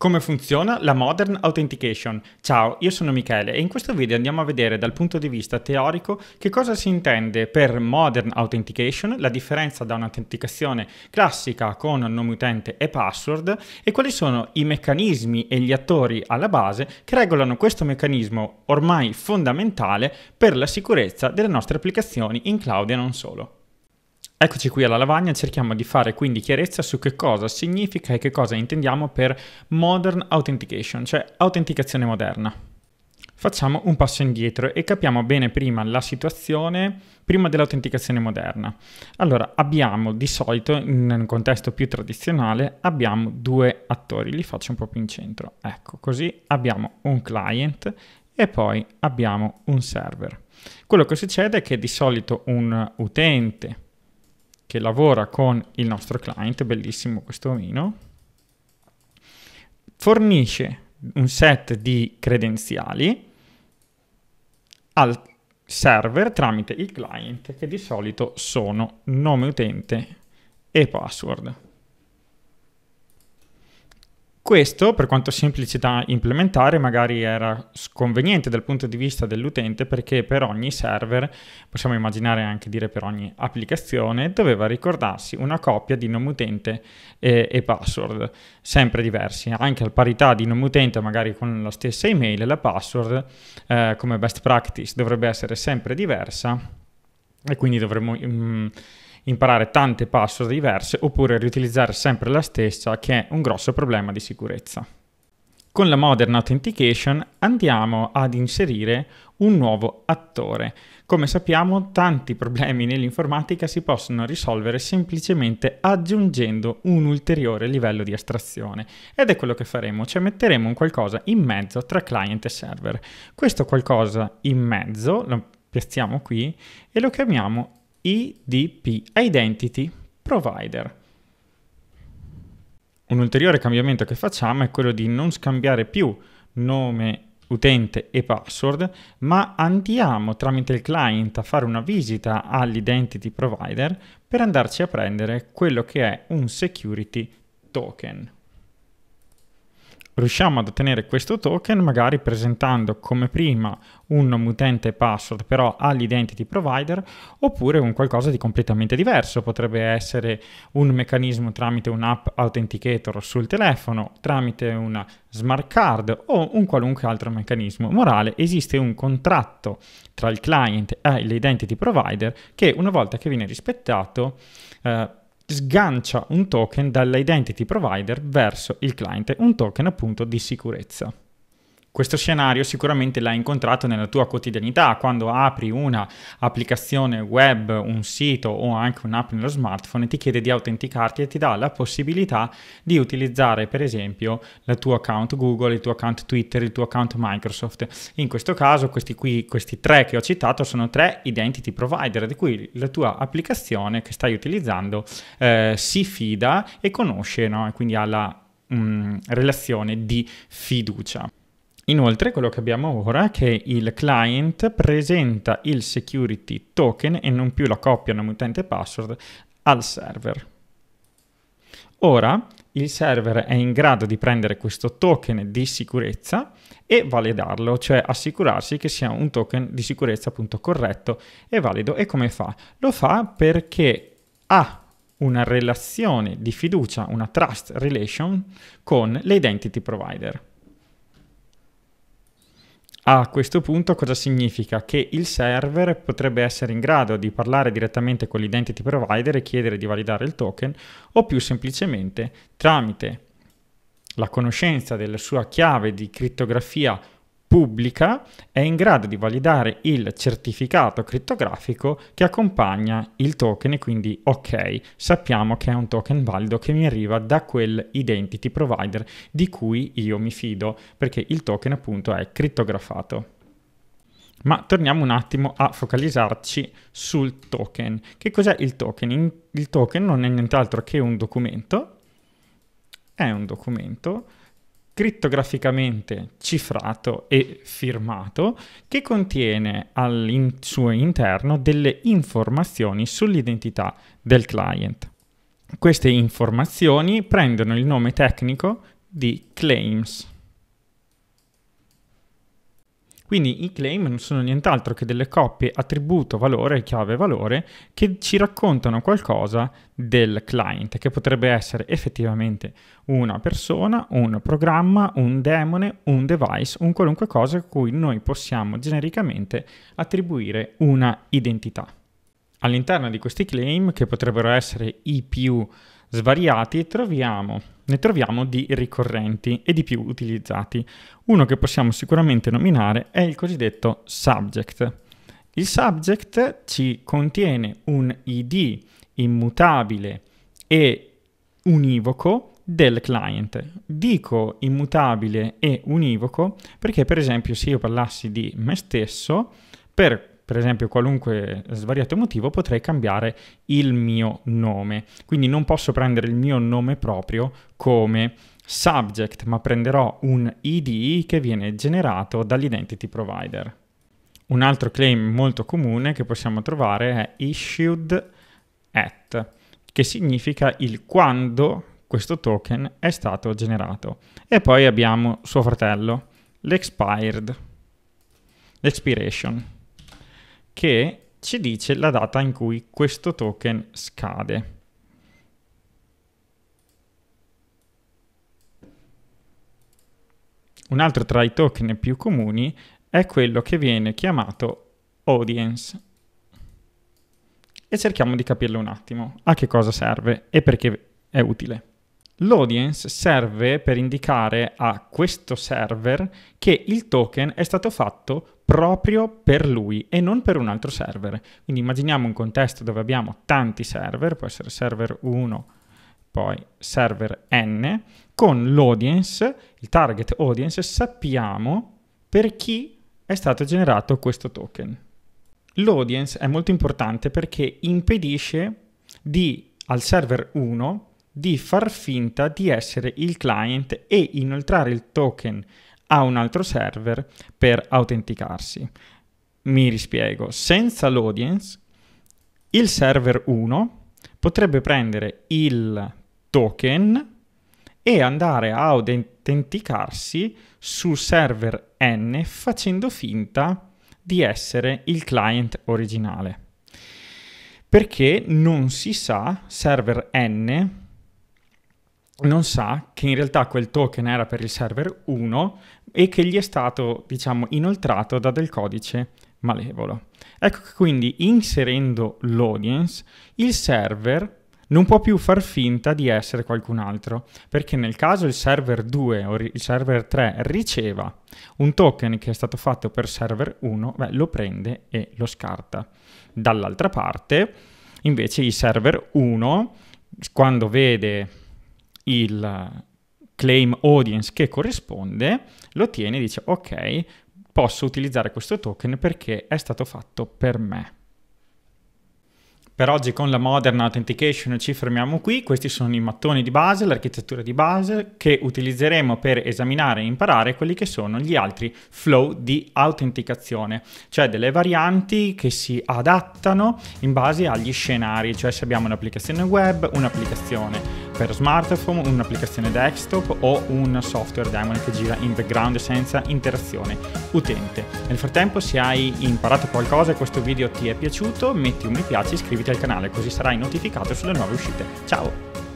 Come funziona la Modern Authentication? Ciao, io sono Michele e in questo video andiamo a vedere dal punto di vista teorico che cosa si intende per Modern Authentication, la differenza da un'autenticazione classica con nome utente e password e quali sono i meccanismi e gli attori alla base che regolano questo meccanismo ormai fondamentale per la sicurezza delle nostre applicazioni in cloud e non solo. Eccoci qui alla lavagna, cerchiamo di fare quindi chiarezza su che cosa significa e che cosa intendiamo per modern authentication, cioè autenticazione moderna. Facciamo un passo indietro e capiamo bene prima la situazione prima dell'autenticazione moderna. Allora, abbiamo di solito, in un contesto più tradizionale, abbiamo due attori, li faccio un po' più in centro. Ecco, così abbiamo un client e poi abbiamo un server. Quello che succede è che di solito un utente che lavora con il nostro client, bellissimo questo omino, fornisce un set di credenziali al server tramite il client che di solito sono nome utente e password. Questo, per quanto semplice da implementare, magari era sconveniente dal punto di vista dell'utente perché per ogni server, possiamo immaginare anche dire per ogni applicazione, doveva ricordarsi una coppia di nome utente e, e password, sempre diversi. Anche al parità di nome utente, magari con la stessa email, la password eh, come best practice dovrebbe essere sempre diversa e quindi dovremmo... Mm, imparare tante password diverse oppure riutilizzare sempre la stessa che è un grosso problema di sicurezza. Con la Modern Authentication andiamo ad inserire un nuovo attore. Come sappiamo, tanti problemi nell'informatica si possono risolvere semplicemente aggiungendo un ulteriore livello di astrazione. Ed è quello che faremo, cioè metteremo un qualcosa in mezzo tra client e server. Questo qualcosa in mezzo lo piazziamo qui e lo chiamiamo IDP, Identity Provider. Un ulteriore cambiamento che facciamo è quello di non scambiare più nome utente e password, ma andiamo tramite il client a fare una visita all'identity provider per andarci a prendere quello che è un security token riusciamo ad ottenere questo token magari presentando come prima un utente password però all'identity provider oppure un qualcosa di completamente diverso, potrebbe essere un meccanismo tramite un app authenticator sul telefono, tramite una smart card o un qualunque altro meccanismo. Morale, esiste un contratto tra il client e l'identity provider che una volta che viene rispettato eh, sgancia un token dall'identity provider verso il cliente, un token appunto di sicurezza. Questo scenario sicuramente l'hai incontrato nella tua quotidianità, quando apri una applicazione web, un sito o anche un'app nello smartphone ti chiede di autenticarti e ti dà la possibilità di utilizzare per esempio il tuo account Google, il tuo account Twitter, il tuo account Microsoft. In questo caso questi qui, questi tre che ho citato sono tre identity provider di cui la tua applicazione che stai utilizzando eh, si fida e conosce, no? e quindi ha la mh, mm, relazione di fiducia. Inoltre quello che abbiamo ora è che il client presenta il security token e non più la coppia nome utente password al server. Ora il server è in grado di prendere questo token di sicurezza e validarlo, cioè assicurarsi che sia un token di sicurezza appunto corretto e valido. E come fa? Lo fa perché ha una relazione di fiducia, una trust relation con l'identity provider. A questo punto cosa significa? Che il server potrebbe essere in grado di parlare direttamente con l'identity provider e chiedere di validare il token o più semplicemente tramite la conoscenza della sua chiave di criptografia pubblica è in grado di validare il certificato crittografico che accompagna il token e quindi ok, sappiamo che è un token valido che mi arriva da quel identity provider di cui io mi fido perché il token appunto è crittografato. Ma torniamo un attimo a focalizzarci sul token. Che cos'è il token? Il token non è nient'altro che un documento, è un documento crittograficamente cifrato e firmato che contiene al suo interno delle informazioni sull'identità del client. Queste informazioni prendono il nome tecnico di claims. Quindi i claim non sono nient'altro che delle coppie attributo valore, chiave valore, che ci raccontano qualcosa del client, che potrebbe essere effettivamente una persona, un programma, un demone, un device, un qualunque cosa a cui noi possiamo genericamente attribuire una identità. All'interno di questi claim, che potrebbero essere i più svariati, troviamo ne troviamo di ricorrenti e di più utilizzati. Uno che possiamo sicuramente nominare è il cosiddetto subject. Il subject ci contiene un id immutabile e univoco del client. Dico immutabile e univoco perché per esempio se io parlassi di me stesso, per per esempio qualunque svariato motivo, potrei cambiare il mio nome. Quindi non posso prendere il mio nome proprio come subject, ma prenderò un ID che viene generato dall'identity provider. Un altro claim molto comune che possiamo trovare è issued at, che significa il quando questo token è stato generato. E poi abbiamo suo fratello, l'expired, l'expiration che ci dice la data in cui questo token scade. Un altro tra i token più comuni è quello che viene chiamato audience. E cerchiamo di capirlo un attimo a che cosa serve e perché è utile. L'audience serve per indicare a questo server che il token è stato fatto proprio per lui e non per un altro server. Quindi immaginiamo un contesto dove abbiamo tanti server, può essere server 1, poi server n, con l'audience, il target audience, sappiamo per chi è stato generato questo token. L'audience è molto importante perché impedisce di al server 1 di far finta di essere il client e inoltrare il token a un altro server per autenticarsi. Mi rispiego, senza l'audience, il server 1 potrebbe prendere il token e andare a autenticarsi sul server N facendo finta di essere il client originale. Perché non si sa server N non sa che in realtà quel token era per il server 1 e che gli è stato, diciamo, inoltrato da del codice malevolo. Ecco che quindi inserendo l'audience, il server non può più far finta di essere qualcun altro, perché nel caso il server 2 o il server 3 riceva un token che è stato fatto per server 1, beh, lo prende e lo scarta. Dall'altra parte, invece, il server 1, quando vede il claim audience che corrisponde, lo ottiene e dice ok, posso utilizzare questo token perché è stato fatto per me. Per oggi con la Modern Authentication ci fermiamo qui, questi sono i mattoni di base, l'architettura di base che utilizzeremo per esaminare e imparare quelli che sono gli altri flow di autenticazione, cioè delle varianti che si adattano in base agli scenari, cioè se abbiamo un'applicazione web, un'applicazione per smartphone, un'applicazione desktop o un software daemon che gira in background senza interazione utente. Nel frattempo se hai imparato qualcosa e questo video ti è piaciuto metti un mi piace e iscriviti al canale così sarai notificato sulle nuove uscite. Ciao!